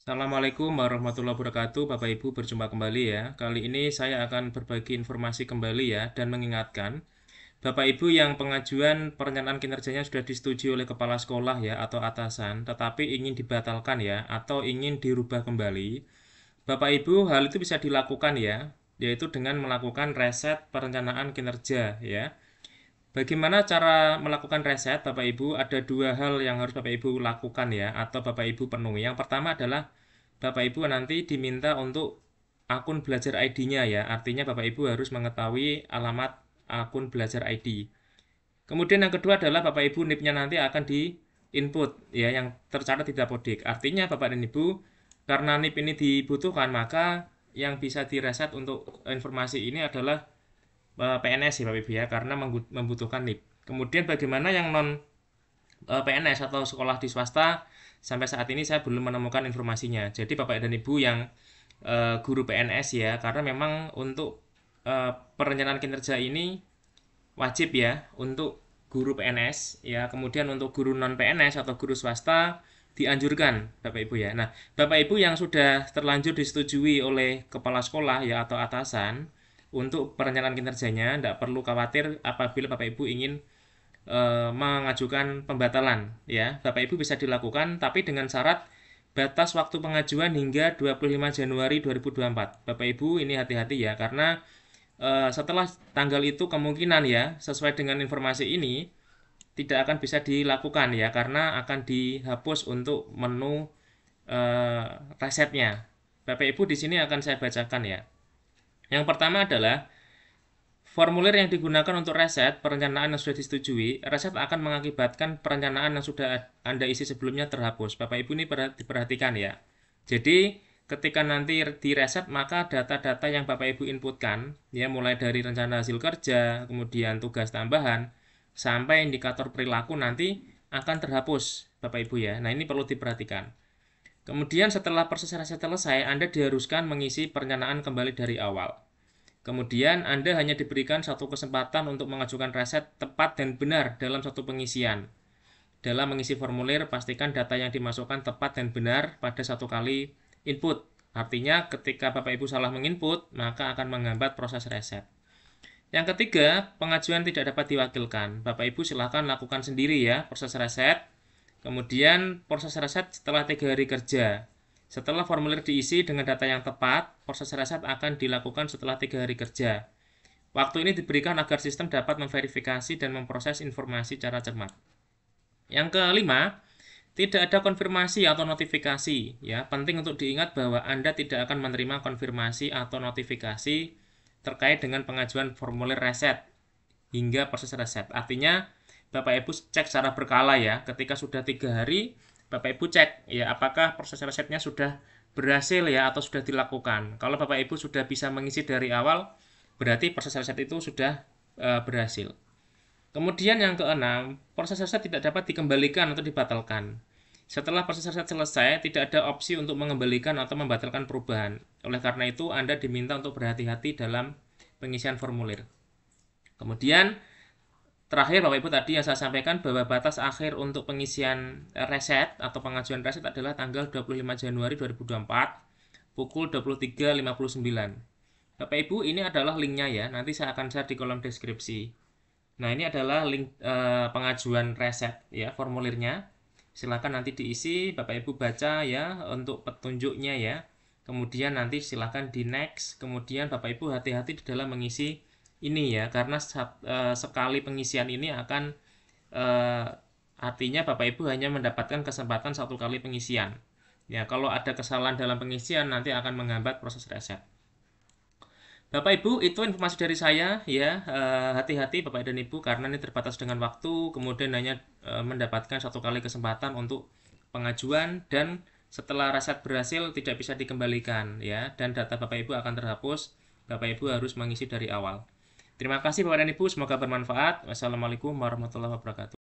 Assalamualaikum warahmatullahi wabarakatuh, Bapak Ibu berjumpa kembali ya. Kali ini saya akan berbagi informasi kembali ya dan mengingatkan Bapak Ibu yang pengajuan perencanaan kinerjanya sudah disetujui oleh kepala sekolah ya atau atasan, tetapi ingin dibatalkan ya atau ingin dirubah kembali. Bapak Ibu, hal itu bisa dilakukan ya, yaitu dengan melakukan reset perencanaan kinerja ya. Bagaimana cara melakukan reset, Bapak Ibu? Ada dua hal yang harus Bapak Ibu lakukan ya, atau Bapak Ibu penuhi. Yang pertama adalah Bapak Ibu nanti diminta untuk akun belajar ID-nya ya, artinya Bapak Ibu harus mengetahui alamat akun belajar ID. Kemudian yang kedua adalah Bapak Ibu NIP-nya nanti akan di input ya yang tercatat di dapodik. Artinya Bapak dan Ibu karena NIP ini dibutuhkan maka yang bisa direset untuk informasi ini adalah Eh, PNS sih Bapak Ibu ya karena membutuhkan NIP. Kemudian bagaimana yang non eh, PNS atau sekolah di swasta sampai saat ini saya belum menemukan informasinya. Jadi Bapak dan Ibu yang eh, guru PNS ya karena memang untuk perencanaan kinerja ini wajib ya untuk guru PNS ya kemudian untuk guru non PNS atau guru swasta dianjurkan Bapak Ibu ya. Nah, Bapak Ibu yang sudah terlanjur disetujui oleh kepala sekolah ya atau atasan untuk perencanaan kinerjanya tidak perlu khawatir apabila Bapak Ibu ingin e, mengajukan pembatalan ya Bapak Ibu bisa dilakukan tapi dengan syarat batas waktu pengajuan hingga 25 Januari 2024 Bapak Ibu ini hati-hati ya karena e, setelah tanggal itu kemungkinan ya sesuai dengan informasi ini tidak akan bisa dilakukan ya karena akan dihapus untuk menu e, resepnya Bapak Ibu di sini akan saya bacakan ya yang pertama adalah formulir yang digunakan untuk reset perencanaan yang sudah disetujui, reset akan mengakibatkan perencanaan yang sudah Anda isi sebelumnya terhapus. Bapak Ibu ini diperhatikan ya. Jadi ketika nanti di reset maka data-data yang Bapak Ibu inputkan ya mulai dari rencana hasil kerja, kemudian tugas tambahan sampai indikator perilaku nanti akan terhapus Bapak Ibu ya. Nah, ini perlu diperhatikan. Kemudian setelah proses reset selesai, Anda diharuskan mengisi pernyataan kembali dari awal. Kemudian Anda hanya diberikan satu kesempatan untuk mengajukan reset tepat dan benar dalam satu pengisian. Dalam mengisi formulir, pastikan data yang dimasukkan tepat dan benar pada satu kali input. Artinya ketika Bapak Ibu salah menginput, maka akan menghambat proses reset. Yang ketiga, pengajuan tidak dapat diwakilkan. Bapak Ibu silahkan lakukan sendiri ya proses reset. Kemudian proses reset setelah tiga hari kerja. Setelah formulir diisi dengan data yang tepat, proses reset akan dilakukan setelah tiga hari kerja. Waktu ini diberikan agar sistem dapat memverifikasi dan memproses informasi secara cermat. Yang kelima, tidak ada konfirmasi atau notifikasi. Ya, penting untuk diingat bahwa Anda tidak akan menerima konfirmasi atau notifikasi terkait dengan pengajuan formulir reset hingga proses reset. Artinya, Bapak Ibu cek secara berkala ya. Ketika sudah tiga hari, Bapak Ibu cek ya apakah proses resepnya sudah berhasil ya atau sudah dilakukan. Kalau Bapak Ibu sudah bisa mengisi dari awal, berarti proses resep itu sudah e, berhasil. Kemudian yang keenam, proses resep tidak dapat dikembalikan atau dibatalkan. Setelah proses reset selesai, tidak ada opsi untuk mengembalikan atau membatalkan perubahan. Oleh karena itu, Anda diminta untuk berhati-hati dalam pengisian formulir. Kemudian, Terakhir Bapak Ibu tadi yang saya sampaikan bahwa batas akhir untuk pengisian eh, reset atau pengajuan reset adalah tanggal 25 Januari 2024 pukul 23.59. Bapak Ibu ini adalah linknya ya, nanti saya akan share di kolom deskripsi. Nah ini adalah link e, pengajuan reset ya formulirnya. Silahkan nanti diisi, Bapak Ibu baca ya untuk petunjuknya ya. Kemudian nanti silahkan di next, kemudian Bapak Ibu hati-hati di dalam mengisi ini ya karena saat, uh, eh, sekali pengisian ini akan uh, artinya Bapak Ibu hanya mendapatkan kesempatan satu kali pengisian. Ya, kalau ada kesalahan dalam pengisian nanti akan menghambat proses reset. Bapak Ibu, itu informasi dari saya ya. Eh, hati-hati uh, Bapak dan Ibu karena ini terbatas dengan waktu, kemudian hanya uh, mendapatkan satu kali kesempatan untuk pengajuan dan setelah reset berhasil tidak bisa dikembalikan ya dan data Bapak Ibu akan terhapus. Bapak Ibu harus mengisi dari awal. Terima kasih Bapak dan Ibu, semoga bermanfaat. Wassalamualaikum warahmatullahi wabarakatuh.